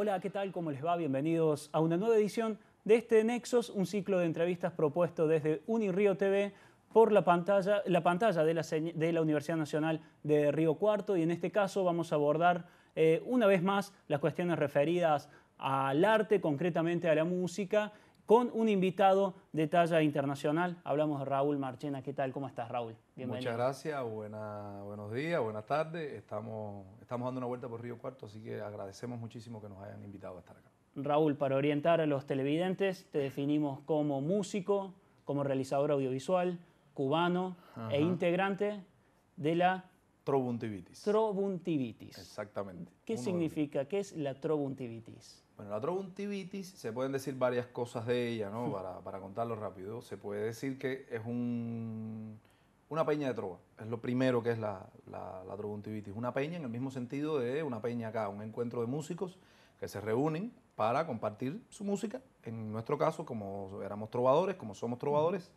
Hola, ¿qué tal? ¿Cómo les va? Bienvenidos a una nueva edición de este Nexos, un ciclo de entrevistas propuesto desde Unirío TV por la pantalla, la pantalla de, la, Universidad Nacional de Río Cuarto y en este caso vamos a abordar eh, una vez más las cuestiones referidas al arte, concretamente a la música con un invitado de talla internacional. Hablamos de Raúl Marchena. ¿Qué tal? ¿Cómo estás, Raúl? Bienvenido. Muchas gracias, buenos días, buenas tardes. Estamos, estamos dando una vuelta por Río Cuarto, así que agradecemos muchísimo que nos hayan invitado a estar acá. Raúl, para orientar a los televidentes, te definimos como músico, como realizador audiovisual, cubano e integrante de la Trobuntivitis. Trobuntivitis. Exactamente. ¿Qué significa? ¿Qué es la trobuntivitis? Bueno, la trobuntivitis se pueden decir varias cosas de ella, ¿no? Hmm. para, contarlo rápido. Se puede decir que es un, una peña de trova. Es lo primero que es la, la, trobuntivitis. Una peña en el mismo sentido de una peña acá, un encuentro de músicos que se reúnen para compartir su música. En nuestro caso, como éramos trovadores, como somos trovadores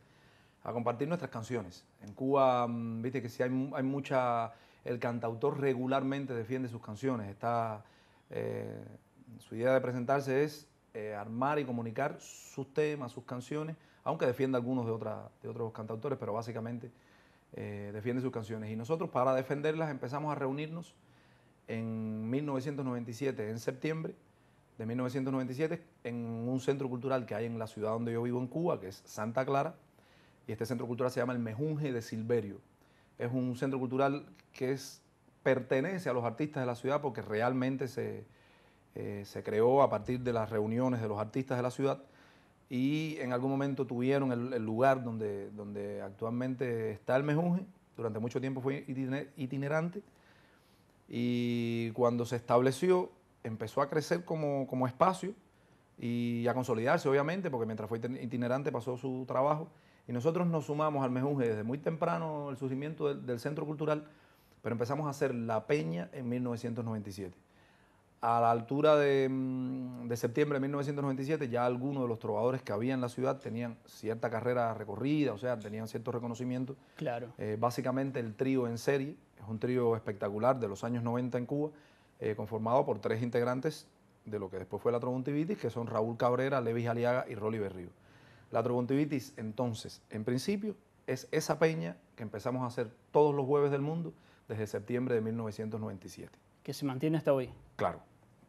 a compartir nuestras canciones. En Cuba, mm, viste que si hay, mucha... El cantautor regularmente defiende sus canciones. Está, eh, su idea de presentarse es eh, armar y comunicar sus temas, sus canciones, aunque defienda algunos de, de otros cantautores, pero básicamente eh, defiende sus canciones. Y nosotros para defenderlas empezamos a reunirnos en 1997, en septiembre de 1997, en un centro cultural que hay en la ciudad donde yo vivo, en Cuba, que es Santa Clara, y este centro cultural se llama el Mejunje de Silverio. Es un centro cultural que es, pertenece a los artistas de la ciudad porque realmente se, eh, se creó a partir de las reuniones de los artistas de la ciudad y en algún momento tuvieron el, lugar donde, donde actualmente está el Mejunje. Durante mucho tiempo fue itinerante y cuando se estableció empezó a crecer como espacio y a consolidarse, obviamente, porque mientras fue itinerante pasó su trabajo y nosotros nos sumamos al Mejunje desde muy temprano el surgimiento del, Centro Cultural, pero empezamos a hacer La Peña en 1997 a la altura de, mm, septiembre de 1997 ya algunos de los trovadores que había en la ciudad tenían cierta carrera recorrida, o sea, tenían cierto reconocimiento. Claro. Eh, básicamente el trío en serie, es un trío espectacular de los años 90 en Cuba, eh, conformado por tres integrantes de lo que después fue la Trovuntivitis, que son Raúl Cabrera, Levi Aliaga y Rolly Berrío. La Trogontivitis, entonces, en principio, es esa peña que empezamos a hacer todos los jueves del mundo desde septiembre de 1997. Que se mantiene hasta hoy. Claro.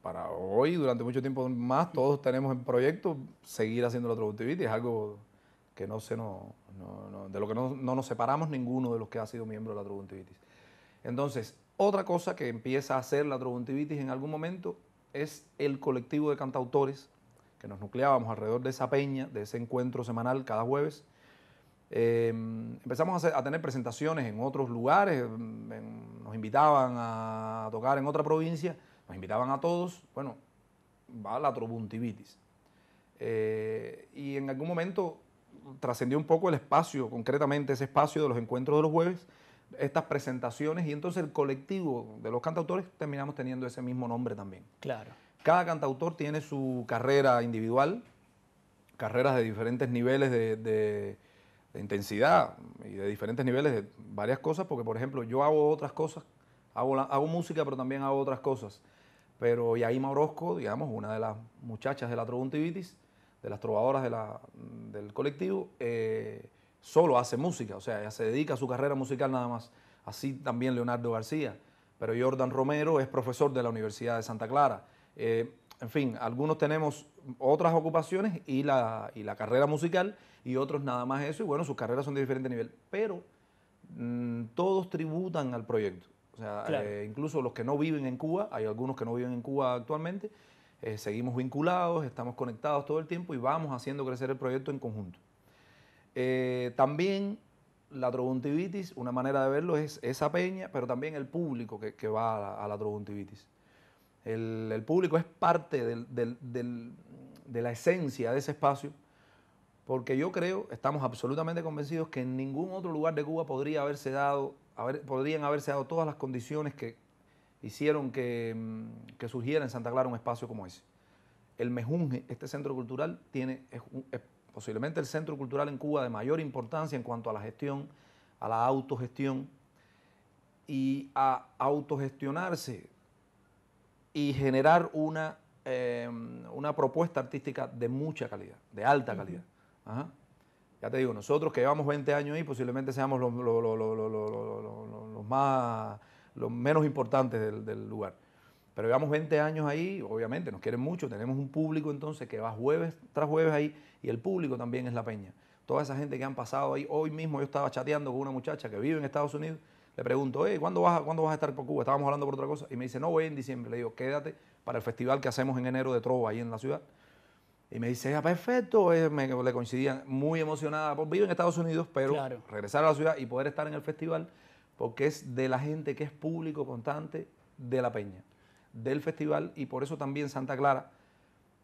Para hoy, durante mucho tiempo más, todos tenemos en proyecto seguir haciendo la Trogontivitis. Es algo que no se no, de lo que no, nos separamos ninguno de los que ha sido miembro de la Trogontivitis. Entonces, otra cosa que empieza a hacer la Trogontivitis en algún momento es el colectivo de cantautores que nos nucleábamos alrededor de esa peña, de ese encuentro semanal cada jueves. Em, empezamos a, tener presentaciones en otros lugares, em, nos invitaban a tocar en otra provincia, nos invitaban a todos, bueno, va la trobuntivitis. Eh, y en algún momento trascendió un poco el espacio, concretamente ese espacio de los encuentros de los jueves, estas presentaciones y entonces el colectivo de los cantautores terminamos teniendo ese mismo nombre también. Claro. Cada cantautor tiene su carrera individual, carreras de diferentes niveles de, intensidad y de diferentes niveles de varias cosas, porque por ejemplo yo hago otras cosas, hago, música pero también hago otras cosas. Pero Yaima Orozco, digamos, una de las muchachas de la Trobuntivitis, de las trovadoras del colectivo, eh, solo hace música, o sea, ella se dedica a su carrera musical nada más. Así también Leonardo García. Pero Jordan Romero es profesor de la Universidad de Santa Clara. Eh, en fin, algunos tenemos otras ocupaciones y la, la carrera musical y otros nada más eso. Y bueno, sus carreras son de diferente nivel, pero mm, todos tributan al proyecto. O sea, eh, incluso los que no viven en Cuba, hay algunos que no viven en Cuba actualmente, eh, seguimos vinculados, estamos conectados todo el tiempo y vamos haciendo crecer el proyecto en conjunto. también la troguntivitis, una manera de verlo es esa peña, pero también el público que, va a la, troguntivitis. El, público es parte de la esencia de ese espacio, porque yo creo, estamos absolutamente convencidos que en ningún otro lugar de Cuba podría haberse dado, podrían haberse dado todas las condiciones que hicieron mm, que, surgiera en Santa Clara un espacio como ese. El Mejunje, este centro cultural, tiene, es posiblemente el centro cultural en Cuba de mayor importancia en cuanto a la gestión, a la autogestión y a autogestionarse y generar una, em, una propuesta artística de mucha calidad, de alta calidad. Ya te digo, nosotros que llevamos 20 años ahí, posiblemente seamos los, menos importantes del, del lugar. Pero llevamos 20 años ahí, obviamente nos quieren mucho, tenemos un público entonces que va jueves tras jueves ahí y el público también es la peña. Toda esa gente que han pasado ahí, hoy mismo yo estaba chateando con una muchacha que vive en Estados Unidos le pregunto, ¿cuándo vas, a, ¿cuándo vas a estar por Cuba? Estábamos hablando por otra cosa. Y me dice, no, voy en diciembre. Le digo, quédate para el festival que hacemos en enero de Trova ahí en la ciudad. Y me dice, ah, perfecto. le coincidían muy emocionada. Por, pues vivo en Estados Unidos, pero regresar a la ciudad y poder estar en el festival porque es de la gente que es público constante de la peña, del festival y por eso también Santa Clara.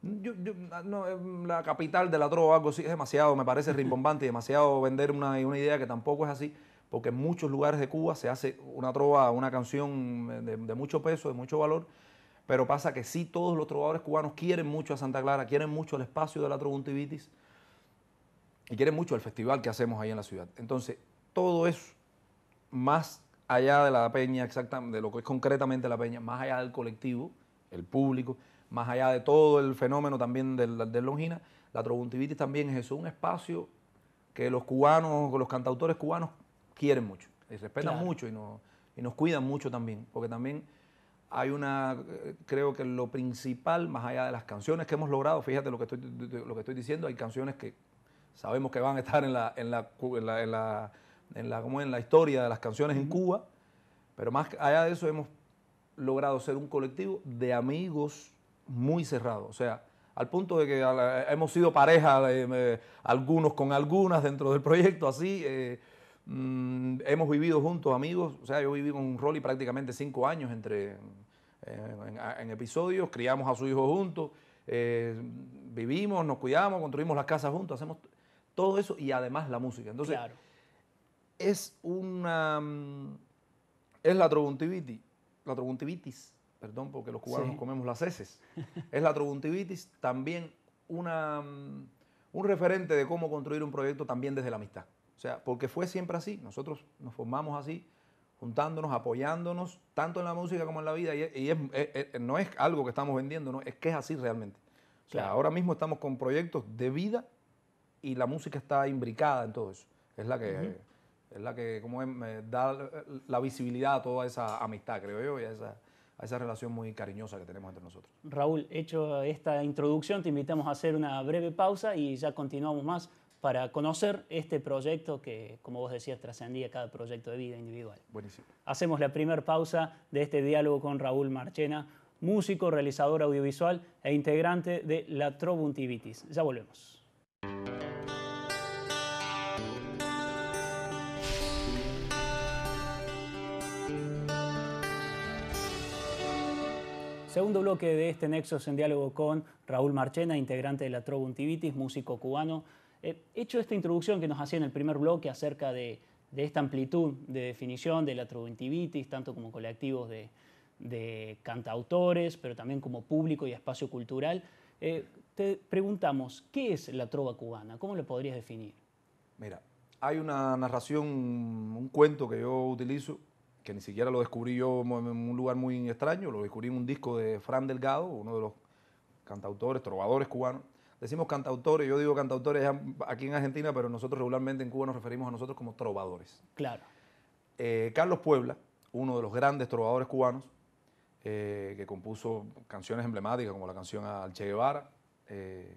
la capital de la trova, algo así, es demasiado, me parece rimbombante y demasiado vender una, una idea que tampoco es así porque en muchos lugares de Cuba se hace una trova, una canción eh, de, mucho peso, de mucho valor, pero pasa que sí todos los trovadores cubanos quieren mucho a Santa Clara, quieren mucho el espacio de la Troguntivitis y quieren mucho el festival que hacemos ahí en la ciudad. Entonces, todo eso, más allá de la peña, exactamente, de lo que es concretamente la peña, más allá del colectivo, el público, más allá de todo el fenómeno también del, Longina, la Troguntivitis también es eso, un espacio que los cubanos, los cantautores cubanos quieren mucho, y respetan mucho y, nos cuidan mucho también, porque también hay una, eh, creo que lo principal, más allá de las canciones que hemos logrado, fíjate lo que estoy, lo que estoy diciendo, hay canciones que sabemos que van a estar en la, en la, la, historia de las canciones en Cuba, pero más allá de eso hemos logrado ser un colectivo de amigos muy cerrado, o sea, al punto de que hemos sido pareja algunos con algunas dentro del proyecto, así. Eh, Mm, hemos vivido juntos, amigos. O sea, yo viví con Rolly prácticamente cinco años entre, eh, en, episodios. Criamos a su hijo juntos. Eh, vivimos, nos cuidamos, construimos las casas juntos, hacemos todo eso y además la música. Entonces, es una. Mm, es la troguntivitis, la perdón, porque los cubanos nos comemos las heces. es la troguntivitis, también una, mm, un referente de cómo construir un proyecto también desde la amistad. O sea, porque fue siempre así. Nosotros nos formamos así, juntándonos, apoyándonos, tanto en la música como en la vida. Y, no es algo que estamos vendiendo, ¿no? es que es así realmente. O sea, ahora mismo estamos con proyectos de vida y la música está imbricada en todo eso. Es la que, es la que como da la visibilidad a toda esa amistad, creo yo, y a esa, a esa relación muy cariñosa que tenemos entre nosotros. Raúl, hecho esta introducción, te invitamos a hacer una breve pausa y ya continuamos más para conocer este proyecto que, como vos decías, trascendía cada proyecto de vida individual. Buenísimo. Hacemos la primera pausa de este diálogo con Raúl Marchena, músico, realizador audiovisual e integrante de la Trobuntivitis. Ya volvemos. Segundo bloque de este Nexos en diálogo con Raúl Marchena, integrante de la Trobuntivitis, músico cubano. Eh, hecho esta introducción que nos hacía en el primer bloque acerca de, esta amplitud de definición de la troventivitis, tanto como colectivos de, cantautores, pero también como público y espacio cultural, eh, te preguntamos, ¿qué es la trova cubana? ¿Cómo lo podrías definir? Mira, hay una narración, un cuento que yo utilizo, que ni siquiera lo descubrí yo en un lugar muy extraño, lo descubrí en un disco de Fran Delgado, uno de los cantautores, trovadores cubanos, decimos cantautores, yo digo cantautores aquí en Argentina, pero nosotros regularmente en Cuba nos referimos a nosotros como trovadores. Claro. Eh, Carlos Puebla, uno de los grandes trovadores cubanos, eh, que compuso canciones emblemáticas como la canción al Che Guevara. Eh,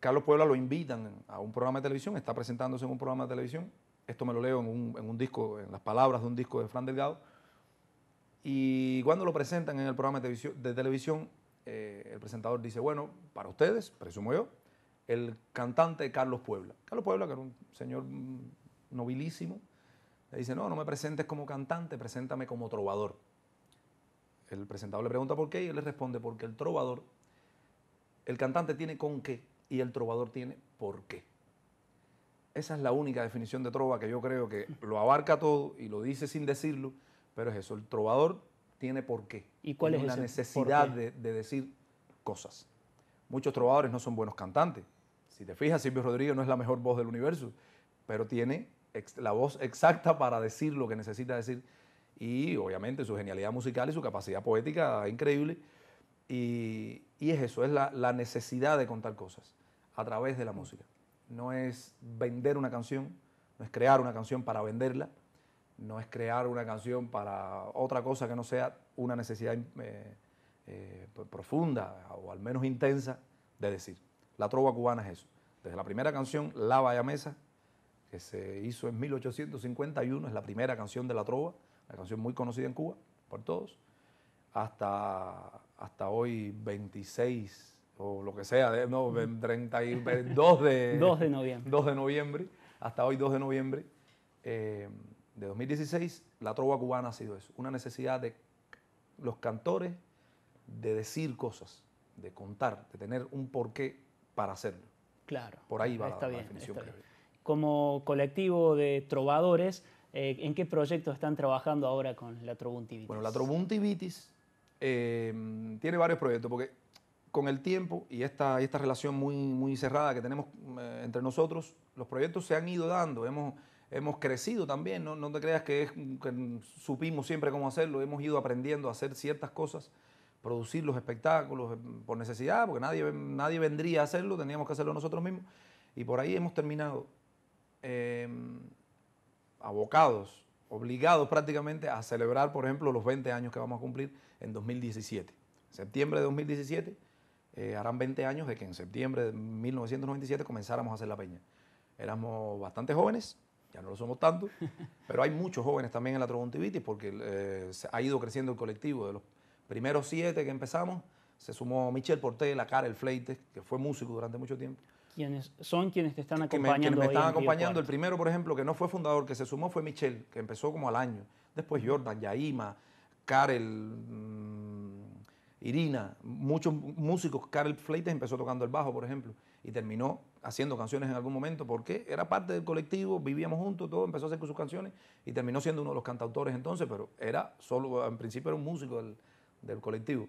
Carlos Puebla lo invitan a un programa de televisión, está presentándose en un programa de televisión. Esto me lo leo en un, disco, en las palabras de un disco de Fran Delgado. Y cuando lo presentan en el programa televisión, de televisión eh, el presentador dice, bueno, para ustedes, presumo yo, el cantante Carlos Puebla. Carlos Puebla, que era un señor mm, nobilísimo, le dice, no, no me presentes como cantante, preséntame como trovador. El presentador le pregunta por qué y él le responde, porque el trovador, el cantante tiene con qué y el trovador tiene por qué. Esa es la única definición de trova que yo creo que lo abarca todo y lo dice sin decirlo, pero es eso, el trovador tiene por qué. ¿Y cuál es la necesidad de, decir cosas. Muchos trovadores no son buenos cantantes. Si te fijas, Silvio Rodríguez no es la mejor voz del universo, pero tiene la voz exacta para decir lo que necesita decir. Y obviamente su genialidad musical y su capacidad poética es increíble. Y, es eso, es la, la necesidad de contar cosas a través de la música. No es vender una canción, no es crear una canción para venderla, no es crear una canción para otra cosa que no sea una necesidad eh, eh, profunda o al menos intensa de decir. La trova cubana es eso. Desde la primera canción, La Mesa que se hizo en 1851, es la primera canción de la trova, la canción muy conocida en Cuba por todos, hasta, hasta hoy 26 o lo que sea, de, no, de, 2 de noviembre. 2 de noviembre, hasta hoy 2 de noviembre. Eh, de 2016, la trova cubana ha sido eso, una necesidad de los cantores de decir cosas, de contar, de tener un porqué para hacerlo. Claro. Por ahí va la, definición. Como colectivo de trovadores, eh, ¿en qué proyectos están trabajando ahora con la Trobuntivitis? Bueno, la Trobuntivitis em, tiene varios proyectos, porque con el tiempo y esta, esta relación muy, muy cerrada que tenemos eh, entre nosotros, los proyectos se han ido dando. Hemos hemos crecido también, no, te creas que, supimos siempre cómo hacerlo, hemos ido aprendiendo a hacer ciertas cosas, producir los espectáculos eh, por necesidad, porque nadie, nadie vendría a hacerlo, teníamos que hacerlo nosotros mismos, y por ahí hemos terminado em, abocados, obligados prácticamente a celebrar, por ejemplo, los 20 años que vamos a cumplir en 2017. En septiembre de 2017 eh, harán 20 años de que en septiembre de 1997 comenzáramos a hacer la peña. Éramos bastante jóvenes, ya no lo somos tanto, pero hay muchos jóvenes también en la Trogontivitis porque eh, ha ido creciendo el colectivo. De los primeros siete que empezamos, se sumó Michel Porté, la cara, Fleite, que fue músico durante mucho tiempo. ¿Quiénes son quienes te están acompañando? están acompañando. El primero, por ejemplo, que no fue fundador, que se sumó fue Michel, que empezó como al año. Después Jordan, Yaima, Karel, Irina, muchos músicos, Carl Fleites empezó tocando el bajo, por ejemplo, y terminó haciendo canciones en algún momento porque era parte del colectivo, vivíamos juntos, todo, empezó a hacer sus canciones y terminó siendo uno de los cantautores entonces, pero era solo, en principio era un músico del, colectivo.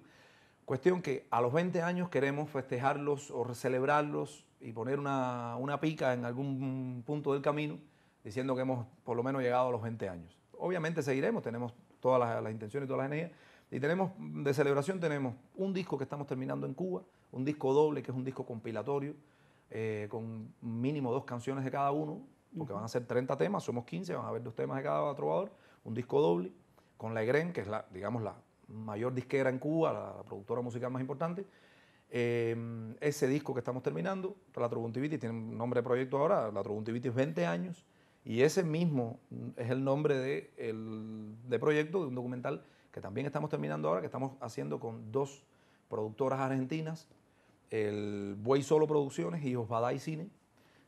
Cuestión que a los 20 años queremos festejarlos o celebrarlos y poner una, pica en algún punto del camino, diciendo que hemos por lo menos llegado a los 20 años. Obviamente seguiremos, tenemos todas las, las intenciones y todas las energías, y tenemos, de celebración tenemos un disco que estamos terminando en Cuba, un disco doble, que es un disco compilatorio, eh, con mínimo dos canciones de cada uno, porque van a ser 30 temas, somos 15, van a haber dos temas de cada trovador, un disco doble, con la EGREN, que es la, digamos, la mayor disquera en Cuba, la, productora musical más importante. Eh, ese disco que estamos terminando, La Trovuntivitis, tiene un nombre de proyecto ahora, La Trovuntivitis 20 años, y ese mismo es el nombre de, de proyecto de un documental que también estamos terminando ahora, que estamos haciendo con dos productoras argentinas, el Buey Solo Producciones y Osbaday Cine.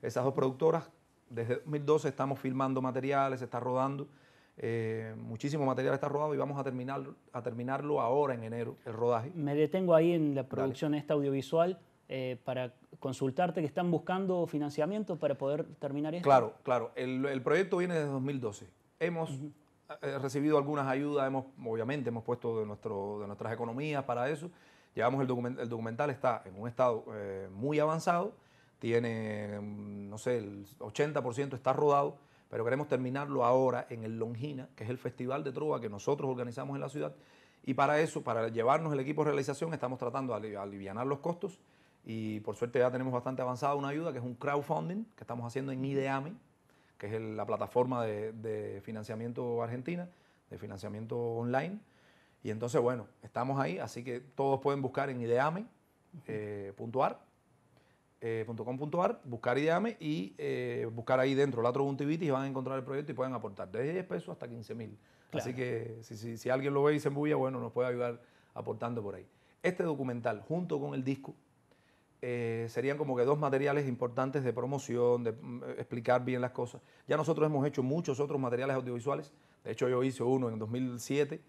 Esas dos productoras, desde 2012 estamos filmando materiales, está rodando. Eh, muchísimo material está rodado y vamos a, terminar, a terminarlo ahora en enero, el rodaje. Me detengo ahí en la producción esta audiovisual eh, para consultarte que están buscando financiamiento para poder terminar esto. Claro, claro. El, proyecto viene desde 2012. Hemos He eh, recibido algunas ayudas, hemos, obviamente hemos puesto de, nuestro, de nuestras economías para eso. Llevamos el documental, está en un estado eh, muy avanzado, tiene, mm, no sé, el 80% está rodado, pero queremos terminarlo ahora en el Longina, que es el festival de trova que nosotros organizamos en la ciudad. Y para eso, para llevarnos el equipo de realización, estamos tratando de aliviar los costos. Y por suerte ya tenemos bastante avanzada una ayuda, que es un crowdfunding que estamos haciendo en IDEAMI, que es la plataforma de, financiamiento argentina, de financiamiento online. Y entonces, bueno, estamos ahí, así que todos pueden buscar en ideame.ar, eh, eh, buscar ideame y eh, buscar ahí dentro la Trovuntivitis y van a encontrar el proyecto y pueden aportar desde 10 pesos hasta 15 mil. Así que si, alguien lo ve y se embulla, bueno, nos puede ayudar aportando por ahí. Este documental, junto con el disco, eh, serían como que dos materiales importantes de promoción, de mm, eh, explicar bien las cosas. Ya nosotros hemos hecho muchos otros materiales audiovisuales. De hecho, yo hice uno en 2007,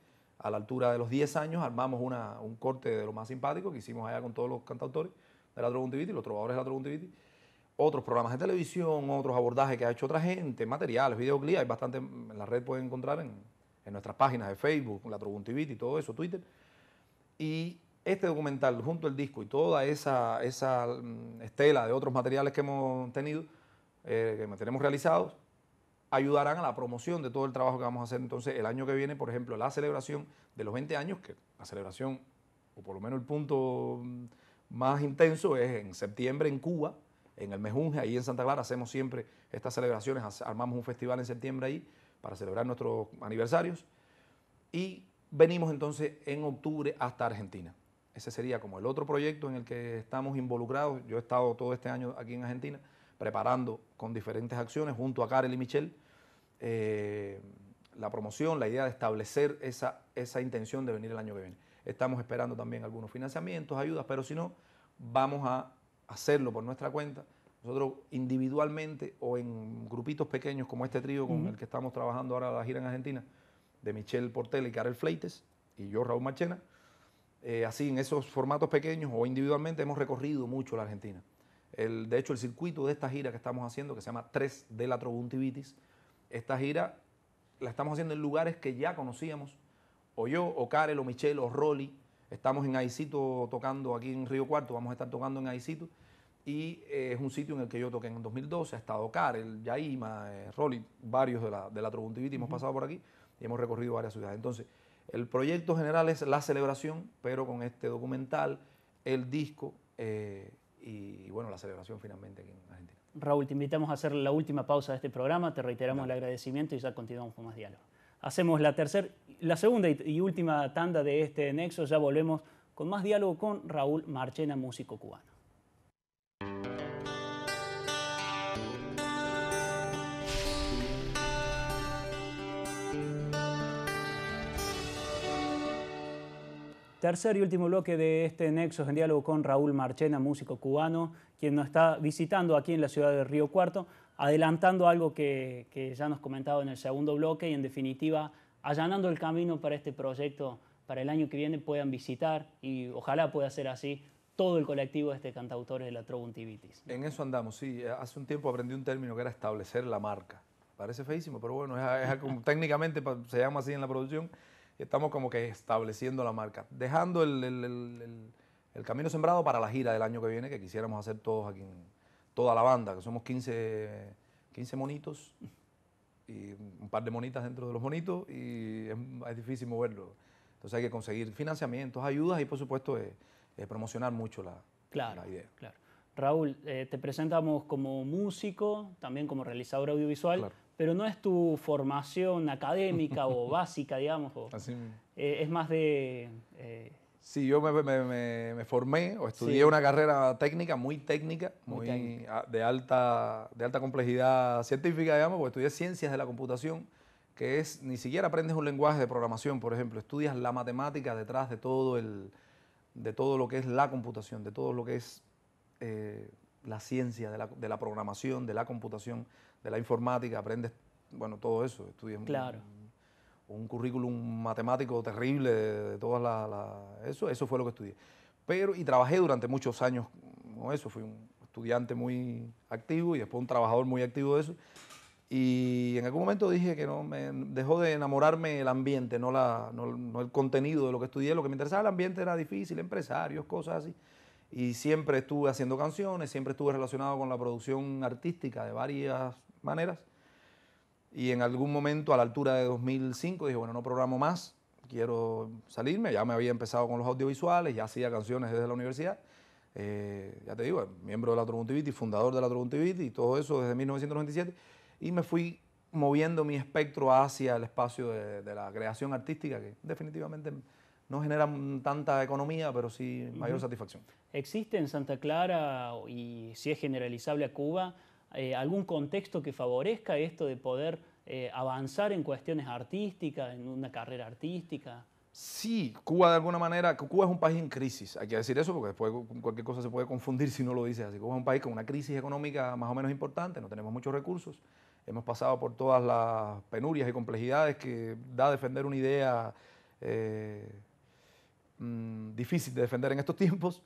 a la altura de los 10 años, armamos un corte de lo más simpático que hicimos allá con todos los cantautores de la Troguntivity, los trovadores de la Troguntivity otros programas de televisión, otros abordajes que ha hecho otra gente, materiales, videoclips, hay bastante mm, en la red pueden encontrar en, nuestras páginas de Facebook, la Troguntivity y todo eso, Twitter. Y este documental junto al disco y toda esa, mm, estela de otros materiales que hemos tenido, eh, que tenemos realizados, ayudarán a la promoción de todo el trabajo que vamos a hacer. Entonces, el año que viene, por ejemplo, la celebración de los 20 años, que la celebración, o por lo menos el punto mm, más intenso, es en septiembre en Cuba, en el Mejunje, ahí en Santa Clara, hacemos siempre estas celebraciones, armamos un festival en septiembre ahí para celebrar nuestros aniversarios. Y venimos entonces en octubre hasta Argentina. Ese sería como el otro proyecto en el que estamos involucrados. Yo he estado todo este año aquí en Argentina preparando con diferentes acciones junto a Karel y Michelle eh, la promoción, la idea de establecer esa, esa intención de venir el año que viene. Estamos esperando también algunos financiamientos, ayudas, pero si no, vamos a hacerlo por nuestra cuenta. Nosotros individualmente o en grupitos pequeños como este trío con el que estamos trabajando ahora la gira en Argentina, de Michelle Portela y Karel Fleites y yo Raúl Marchena, eh, así en esos formatos pequeños o individualmente hemos recorrido mucho la Argentina. de hecho, el circuito de esta gira que estamos haciendo, que se llama 3 de la Trobuntivitis, esta gira la estamos haciendo en lugares que ya conocíamos, o yo, o Karel, o Michel, o Rolly. Estamos en Aicito tocando aquí en Río Cuarto, vamos a estar tocando en Aicito. Y eh, es un sitio en el que yo toqué en 2012, ha estado Karel, Yaima, eh, Rolly, varios de la, de hemos pasado por aquí y hemos recorrido varias ciudades. Entonces, el proyecto general es la celebración, pero con este documental, el disco eh, y, bueno, la celebración finalmente aquí en Argentina. Raúl, te invitamos a hacer la última pausa de este programa, te reiteramos el agradecimiento y ya continuamos con más diálogo. Hacemos la tercera, la segunda y última tanda de este Nexo, ya volvemos con más diálogo con Raúl Marchena, músico cubano. Tercer y último bloque de este Nexos en diálogo con Raúl Marchena, músico cubano, quien nos está visitando aquí en la ciudad de Río Cuarto, adelantando algo que, ya nos comentaba en el segundo bloque y en definitiva allanando el camino para este proyecto para el año que viene puedan visitar y ojalá pueda ser así todo el colectivo de este cantautores de la Trobuntivitis. En eso andamos, sí. Hace un tiempo aprendí un término que era establecer la marca. Parece feísimo, pero bueno, técnicamente se llama así en la producción estamos como que estableciendo la marca, dejando el, camino sembrado para la gira del año que viene que quisiéramos hacer todos aquí, toda la banda, que somos 15, monitos y un par de monitas dentro de los monitos y es, difícil moverlo. Entonces hay que conseguir financiamientos, ayudas y por supuesto eh, eh, promocionar mucho la, idea. Claro. Raúl, eh, te presentamos como músico, también como realizador audiovisual, pero no es tu formación académica o básica, digamos. Eh, es más de... Eh, sí, yo me, formé o estudié una carrera técnica, muy técnica, muy, De, alta, de alta complejidad científica, digamos, porque estudié ciencias de la computación, que es, ni siquiera aprendes un lenguaje de programación, por ejemplo, estudias la matemática detrás de todo, el, de todo lo que es la computación, de todo lo que es eh, la ciencia de la, de la programación, de la computación de la informática, aprendes, bueno, todo eso, estudias claro. un, currículum matemático terrible de, todas las, eso, eso fue lo que estudié. Pero, y trabajé durante muchos años con eso, fui un estudiante muy activo y después un trabajador muy activo de eso. Y en algún momento dije que no, me dejó de enamorarme el ambiente, no, la, no el contenido de lo que estudié. Lo que me interesaba el ambiente era difícil, empresarios, cosas así. Y siempre estuve haciendo canciones, siempre estuve relacionado con la producción artística de varias maneras. Y en algún momento, a la altura de 2005, dije, bueno, no programo más, quiero salirme. Ya me había empezado con los audiovisuales, ya hacía canciones desde la universidad. Eh, ya te digo, miembro de la Troncontivity, fundador de la Troncontivity y todo eso desde 1997. Y me fui moviendo mi espectro hacia el espacio de, la creación artística, que definitivamente no genera tanta economía, pero sí mayor satisfacción. ¿Existe en Santa Clara, y si es generalizable a Cuba, eh, algún contexto que favorezca esto de poder eh, avanzar en cuestiones artísticas, en una carrera artística? Sí, Cuba de alguna manera, Cuba es un país en crisis, hay que decir eso porque después cualquier cosa se puede confundir si no lo dices así. Cuba es un país con una crisis económica más o menos importante, no tenemos muchos recursos, hemos pasado por todas las penurias y complejidades que da defender una idea eh, mm, difícil de defender en estos tiempos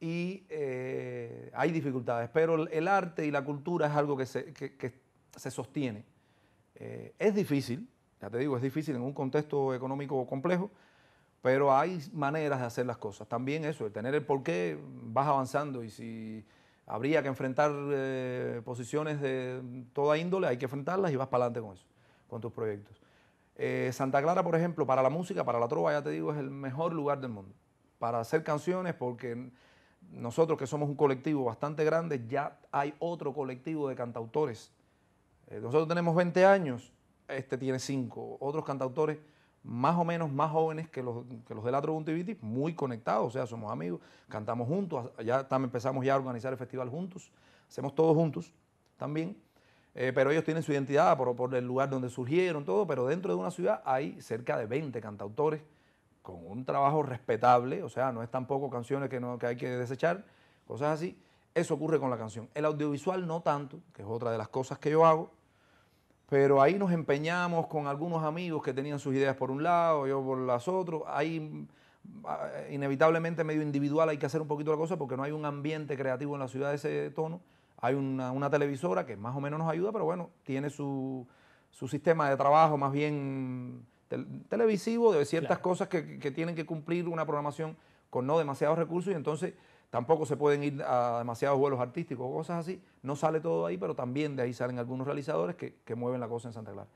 y eh, hay dificultades, pero el arte y la cultura es algo que se, que, se sostiene. Eh, es difícil, ya te digo, es difícil en un contexto económico complejo, pero hay maneras de hacer las cosas. También eso, el tener el porqué, vas avanzando y si habría que enfrentar eh, posiciones de toda índole, hay que enfrentarlas y vas para adelante con eso, con tus proyectos. Santa Clara, por ejemplo, para la música, para la trova, ya te digo, es el mejor lugar del mundo. Para hacer canciones, porque nosotros que somos un colectivo bastante grande, ya hay otro colectivo de cantautores. Eh, nosotros tenemos 20 años, este tiene 5. Otros cantautores más o menos más jóvenes que los, que los de la muy conectados, o sea, somos amigos, cantamos juntos, ya también empezamos ya a organizar el festival juntos, hacemos todos juntos también, eh, pero ellos tienen su identidad por, por el lugar donde surgieron, todo, pero dentro de una ciudad hay cerca de 20 cantautores con un trabajo respetable, o sea, no es tampoco canciones que, no, hay que desechar, cosas así. Eso ocurre con la canción. El audiovisual no tanto, que es otra de las cosas que yo hago, pero ahí nos empeñamos con algunos amigos que tenían sus ideas por un lado, yo por las otras. Ahí ah, inevitablemente medio individual hay que hacer un poquito la cosa porque no hay un ambiente creativo en la ciudad de ese tono. Hay una, televisora que más o menos nos ayuda, pero bueno, tiene su, su sistema de trabajo más bien televisivo, de ciertas cosas que, tienen que cumplir una programación con no demasiados recursos y entonces tampoco se pueden ir a demasiados vuelos artísticos, o cosas así. No sale todo ahí, pero también de ahí salen algunos realizadores que, mueven la cosa en Santa Clara.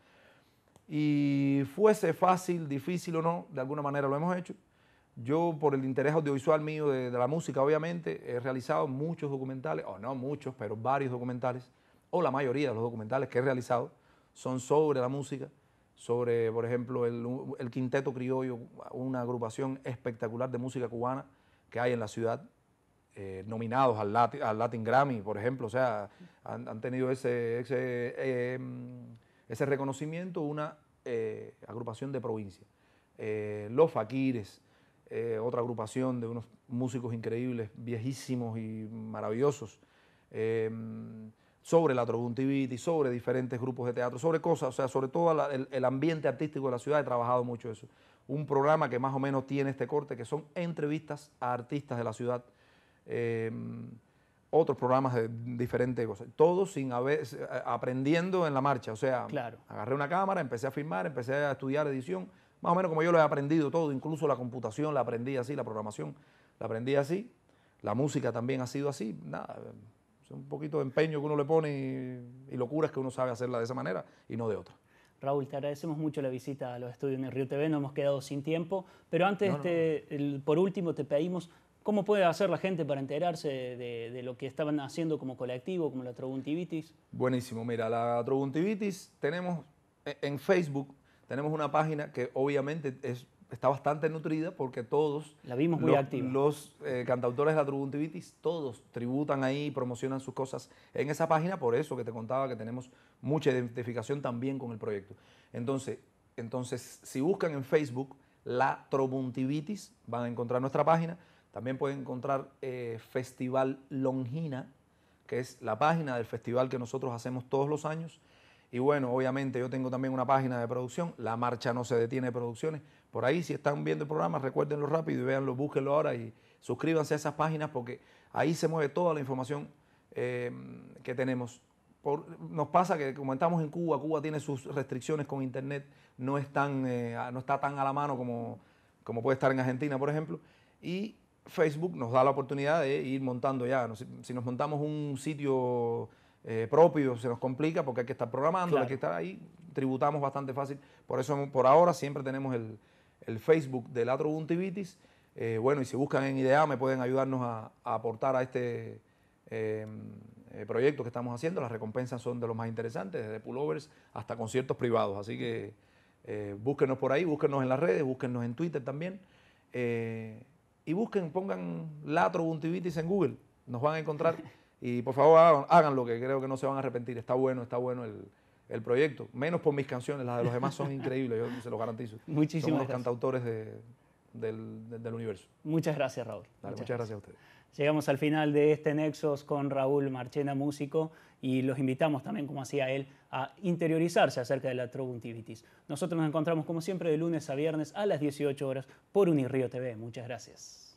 Y fuese fácil, difícil o no, de alguna manera lo hemos hecho. Yo, por el interés audiovisual mío de, la música, obviamente, he realizado muchos documentales, o no muchos, pero varios documentales, o la mayoría de los documentales que he realizado son sobre la música sobre, por ejemplo, el, Quinteto Criollo, una agrupación espectacular de música cubana que hay en la ciudad, eh, nominados al Latin, Grammy, por ejemplo, o sea, han, tenido ese, ese, em, reconocimiento una eh, agrupación de provincia. Eh, Los Faquires, otra agrupación de unos músicos increíbles, viejísimos y maravillosos. Em, sobre la trovuntivitis, sobre diferentes grupos de teatro, sobre cosas, o sea, sobre todo el, ambiente artístico de la ciudad, he trabajado mucho eso. Un programa que más o menos tiene este corte, que son entrevistas a artistas de la ciudad, eh, otros programas de diferentes cosas, todo sin haber, eh, aprendiendo en la marcha, o sea, agarré una cámara, empecé a filmar, empecé a estudiar edición, más o menos como yo lo he aprendido todo, incluso la computación la aprendí así, la programación la aprendí así, la música también ha sido así, nada, un poquito de empeño que uno le pone y, locuras que uno sabe hacerla de esa manera y no de otra. Raúl, te agradecemos mucho la visita a los estudios en el Río TV, no hemos quedado sin tiempo, pero antes, por último, te pedimos cómo puede hacer la gente para enterarse de, lo que estaban haciendo como colectivo, como la Trobuntivitis. Buenísimo, mira, la Troguntivitis tenemos e, en Facebook, tenemos una página que obviamente es está bastante nutrida porque todos la vimos muy los, los eh, cantautores de la Tributivitis, todos tributan ahí y promocionan sus cosas en esa página, por eso que te contaba que tenemos mucha identificación también con el proyecto. Entonces, entonces si buscan en Facebook la Trobuntivitis, van a encontrar nuestra página. También pueden encontrar eh, Festival Longina, que es la página del festival que nosotros hacemos todos los años y bueno, obviamente yo tengo también una página de producción, La Marcha No Se Detiene Producciones. Por ahí, si están viendo el programa, recuérdenlo rápido y véanlo, búsquenlo ahora y suscríbanse a esas páginas porque ahí se mueve toda la información eh, que tenemos. nos pasa que como estamos en Cuba, Cuba tiene sus restricciones con Internet, no, eh, no está tan a la mano como, como puede estar en Argentina, por ejemplo. Y Facebook nos da la oportunidad de ir montando ya. si nos montamos un sitio eh, propio se nos complica porque hay que estar programando, hay que estar ahí, tributamos bastante fácil. Por eso, por ahora, siempre tenemos el, Facebook de Latro eh, bueno, y si buscan en IDEA, me pueden ayudarnos a, aportar a este em, eh, proyecto que estamos haciendo. Las recompensas son de los más interesantes, desde pullovers hasta conciertos privados. Así que búsquenos por ahí, búsquenos en las redes, búsquenos en Twitter también. y busquen, pongan Latro en Google. Nos van a encontrar Y por favor hagan, lo que creo que no se van a arrepentir. Está bueno, está bueno el, proyecto. Menos por mis canciones, las de los demás son increíbles, yo se lo garantizo. Muchísimas Son los cantautores del, universo. Muchas gracias, Raúl. muchas, gracias. a ustedes. Llegamos al final de este Nexos con Raúl Marchena, músico, y los invitamos también, como hacía él, a interiorizarse acerca de la Trobuntivitis. Nosotros nos encontramos, como siempre, de lunes a viernes a las 18 horas por Unirío TV. Muchas gracias.